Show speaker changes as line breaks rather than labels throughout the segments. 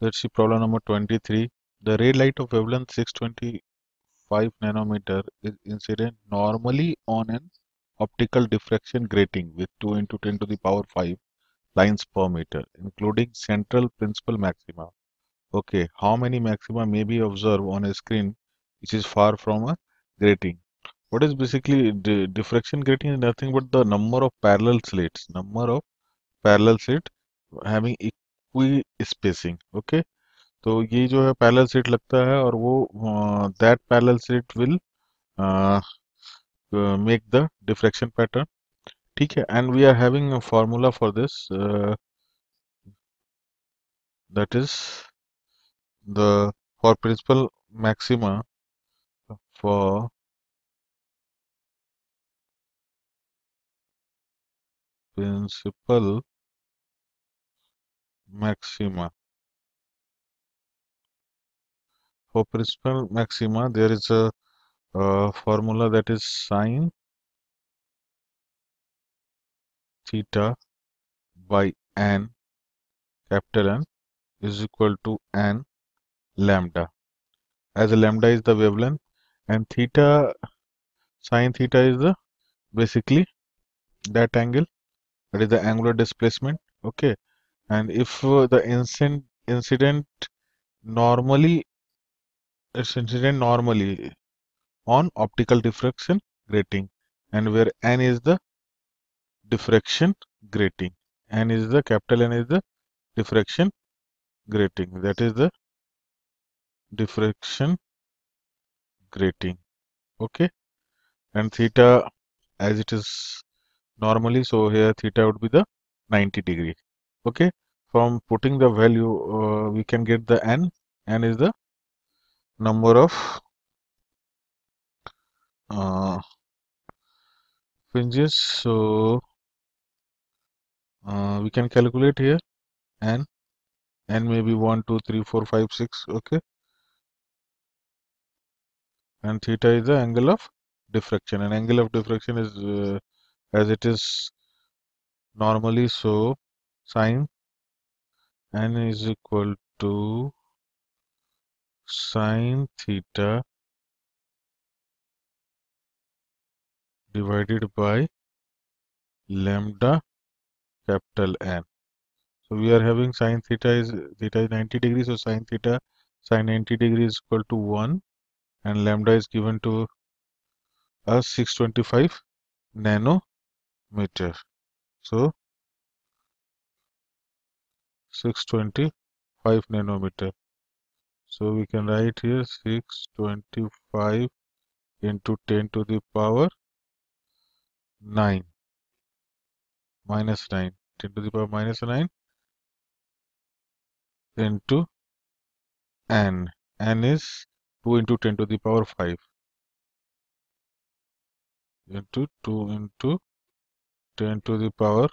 Let's see problem number 23. The ray light of wavelength 625 nanometer is incident normally on an optical diffraction grating with 2 into 10 to the power 5 lines per meter, including central principal maxima. Okay, how many maxima may be observed on a screen which is far from a grating? What is basically the diffraction grating is nothing but the number of parallel slits, number of parallel slits having पूरी spacing okay तो ये जो है parallel seat लगता है और वो that parallel slit will make the diffraction pattern ठीक है and we are having a formula for this that is the for principal maxima
for principal maxima. For principal maxima, there is a uh, formula that is sine
theta by n capital N is equal to n lambda as lambda is the wavelength and theta sine theta is the basically that angle that is the angular displacement okay and if uh, the incident incident normally is incident normally on optical diffraction grating and where n is the diffraction grating n is the capital n is the diffraction
grating that is the diffraction grating
okay and theta as it is normally so here theta would be the 90 degree okay from putting the value uh, we can get the n n is the number of uh, fringes so
uh, we can calculate here n n
may be 1 2 3 4 5 6 okay and theta is the angle of diffraction and angle of diffraction is uh, as it is normally so sine n is
equal to sine theta divided by
lambda capital N. So we are having sine theta is theta is 90 degrees. So sine theta sine 90 degrees is equal to 1 and lambda is given to us 625 nanometer.
So 625
nanometer so we can write here 625 into 10 to the power 9
minus 9 10 to the power minus 9 into n n is 2 into 10 to the power 5 into 2 into 10 to the power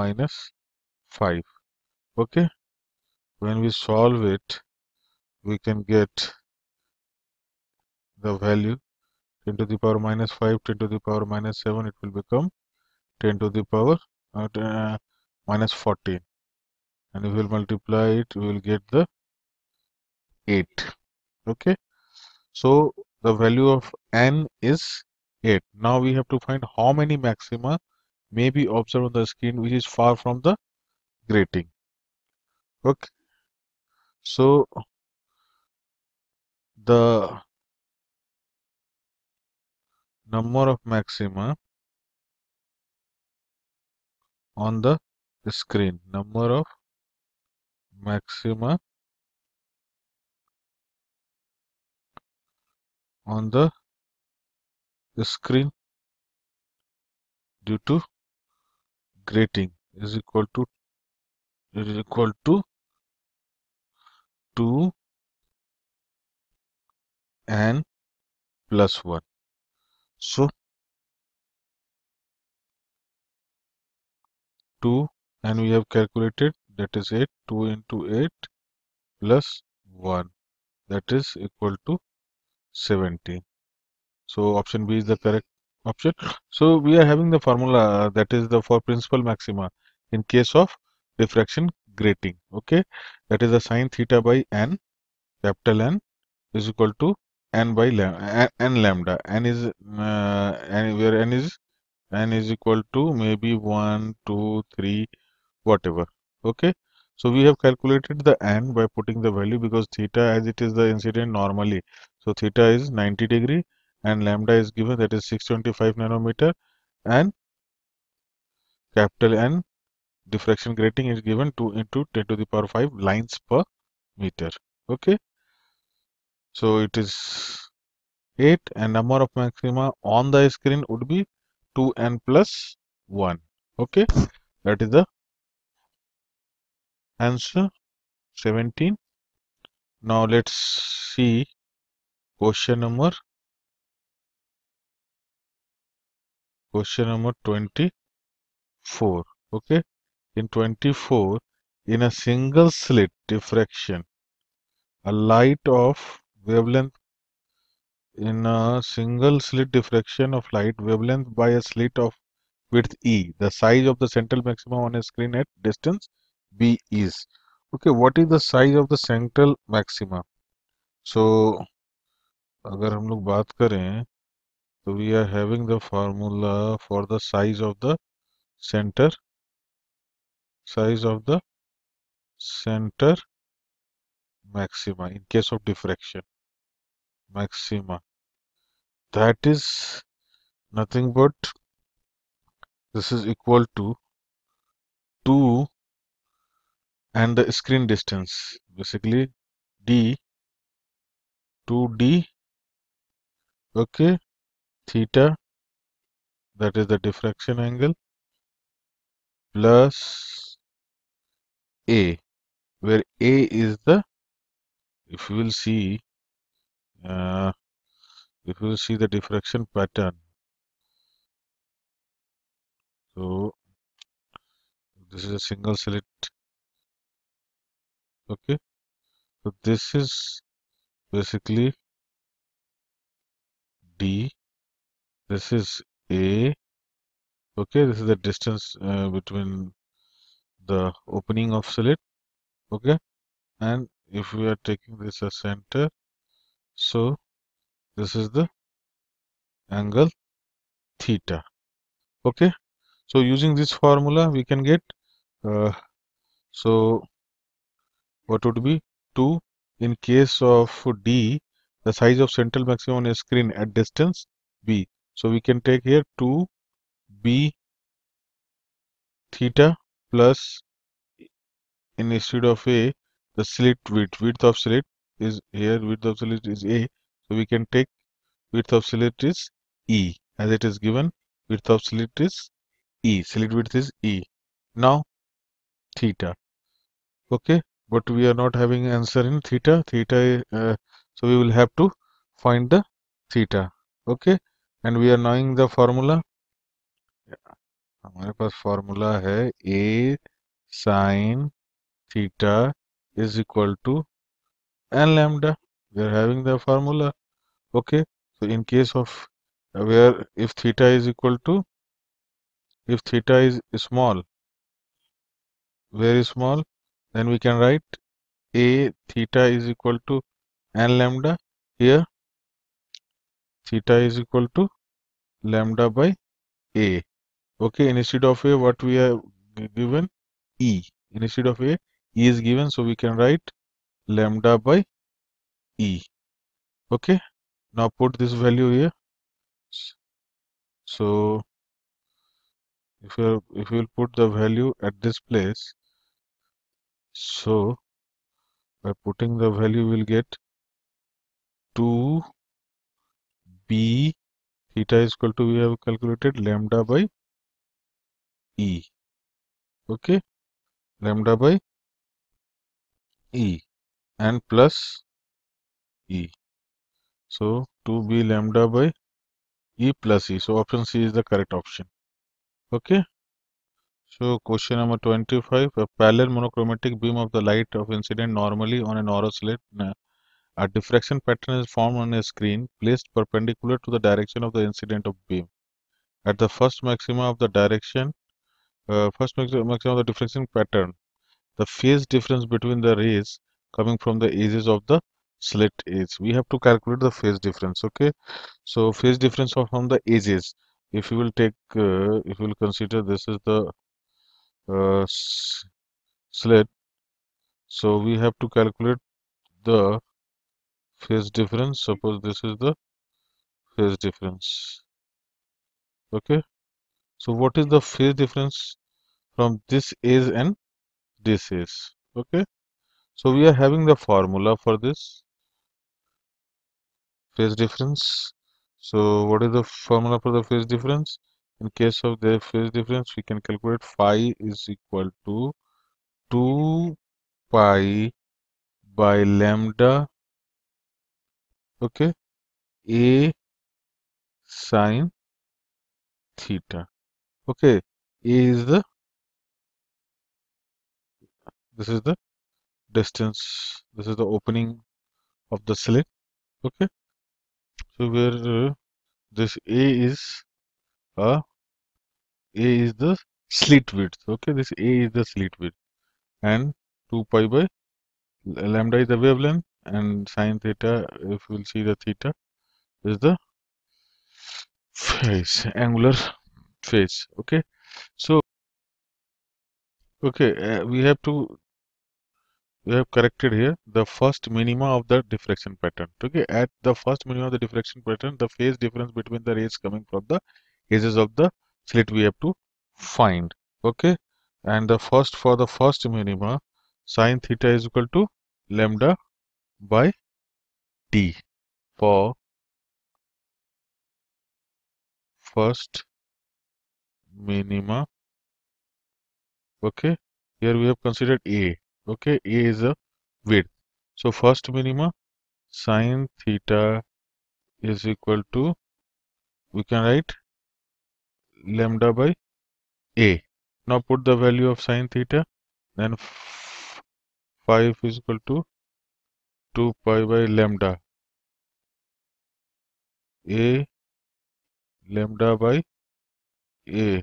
minus 5 okay
when we solve it we can get the value 10 to the power minus 5 10 to the power minus 7 it will become 10 to the power uh, uh minus 14 and if we will multiply it we will get the 8 okay so the value of n is 8 now we have to find how many maxima may be observed on the screen which is far from the grating okay
so the number of maxima on the screen number of maxima on the screen due to grating is equal to is equal to 2 and plus 1. So 2 and we have calculated that is 8 2 into 8
plus 1 that is equal to 70. So option B is the correct option. So we are having the formula uh, that is the for principal maxima in case of diffraction grating okay that is the sine theta by n capital n is equal to n by lambda n lambda n is uh, n where n is n is equal to maybe 1 2 3 whatever okay so we have calculated the n by putting the value because theta as it is the incident normally so theta is 90 degree and lambda is given that is 625 nanometer and capital n diffraction grating is given 2 into 10 to the power 5 lines per meter okay so it is 8 and number of maxima on the screen would be 2n plus 1 okay that is the answer
17 now let's see question number question number 24
okay in 24 in a single slit diffraction. A light of wavelength in a single slit diffraction of light wavelength by a slit of width E. The size of the central maximum on a screen at distance B is. Okay, what is the size of the central maxima? So, अगर हम लोग बात करें तो we are having the formula for the size of the center size of the center
maxima in case of diffraction maxima
that is nothing but this is equal to 2 and the screen distance
basically d 2d okay theta that is the diffraction angle plus a where A is the if you will see uh, if you will see the diffraction pattern so this is a single slit okay so this is basically D this is A okay this is the
distance uh, between the opening of slit okay and if we are taking this as center so this is
the angle theta okay so using
this formula we can get uh, so what would be 2 in case of d the size of central maximum a screen at distance b so we can take here 2 b theta plus instead of a the slit width width of slit is here width of slit is a so we can take width of slit is e as it is given width of slit is e slit width is e now theta okay but we are not having answer in theta theta uh, so we will have to find the theta okay and we are knowing the formula हमारे पास formula a sine theta is equal to n lambda we are having the formula okay so in case of where if theta is equal to if theta is small very small then we can write a theta is equal to
n lambda here
theta is equal to lambda by a okay instead of a what we are given e instead of a e is given so we can write lambda by e okay now put this
value here so if you
if you put the value at this place so by putting the value we'll get 2
b theta is equal to we have calculated lambda by E. Okay, lambda by
E and plus E. So 2b lambda by E plus E. So option C is the correct option. Okay. So question number 25, a parallel monochromatic beam of the light of incident normally on an slit, a diffraction pattern is formed on a screen placed perpendicular to the direction of the incident of beam. At the first maxima of the direction, uh, first maximum the difference in pattern the phase difference between the rays coming from the edges of the slit is. we have to calculate the phase difference okay so phase difference from the edges if you will take uh, if you will consider this is the uh, slit so we have to calculate the phase difference suppose this is the phase difference okay so what is the phase difference from this is and this is? Okay. So we are having the formula for this phase difference. So what is the formula for the phase difference? In case of the phase difference, we can calculate phi is equal to 2 pi
by lambda okay a sine theta okay is this is the distance this is the opening of the slit okay so where
uh, this a is uh, a is the slit width okay this a is the slit width and 2 pi by lambda is the wavelength and sine theta if you will see the theta is the phase angular phase okay so okay uh, we have to we have corrected here the first minima of the diffraction pattern okay at the first minima of the diffraction pattern the phase difference between the rays coming from the edges of the slit we have to find okay and the first for the first minima sine theta is equal to lambda by t for
first minima
okay here we have considered a okay a is a width so first minima sine theta is equal to we can write lambda by a now put the value of sine theta then 5 is equal
to 2 pi by lambda a lambda by a.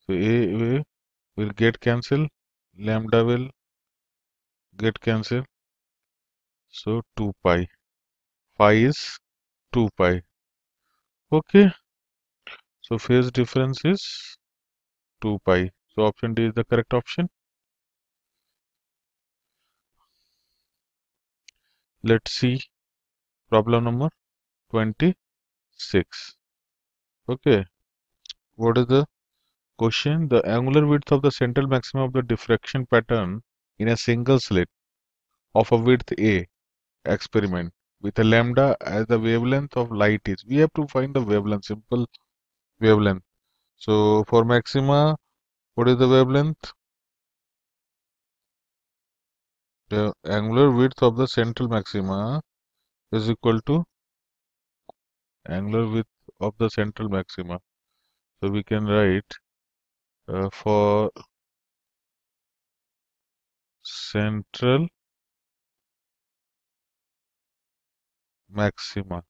So A, will get cancelled, lambda will get cancelled. So 2 pi. Phi is 2 pi. Okay. So phase difference is 2 pi. So option D is the correct option. Let's see problem number 26.
Okay what is the question? The angular width of the central maximum of the diffraction pattern in a single slit of a width A experiment with a lambda as the wavelength of light is. We have to find the wavelength, simple wavelength. So for maxima, what is the wavelength? The angular width of the central maxima is equal to angular width of the central maxima. So we can write
uh, for central maxima.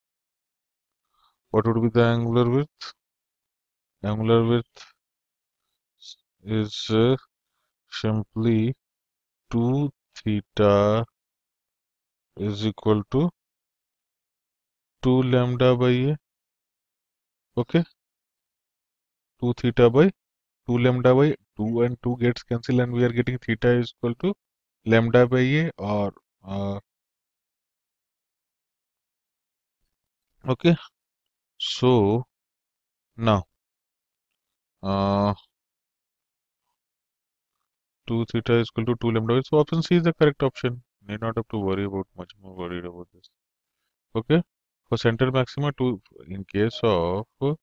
What would be the angular width? Angular width is uh, simply 2 theta is equal to 2 lambda by a. Okay.
2 theta by 2 lambda by 2 and 2 gets cancelled and we are getting theta is equal to lambda by a
or uh, okay so now uh,
2 theta is equal to 2 lambda so option c is the correct option need not have to worry about much more worried about this okay for center maxima 2 in case of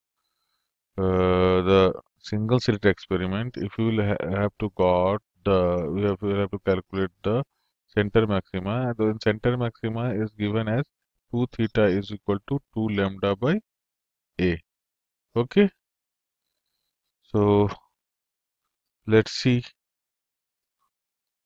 uh, the single slit experiment, if you will ha have to got the, we have, we have to calculate the center maxima. Then center maxima is given as 2 theta is equal to 2 lambda by A. Okay.
So, let's see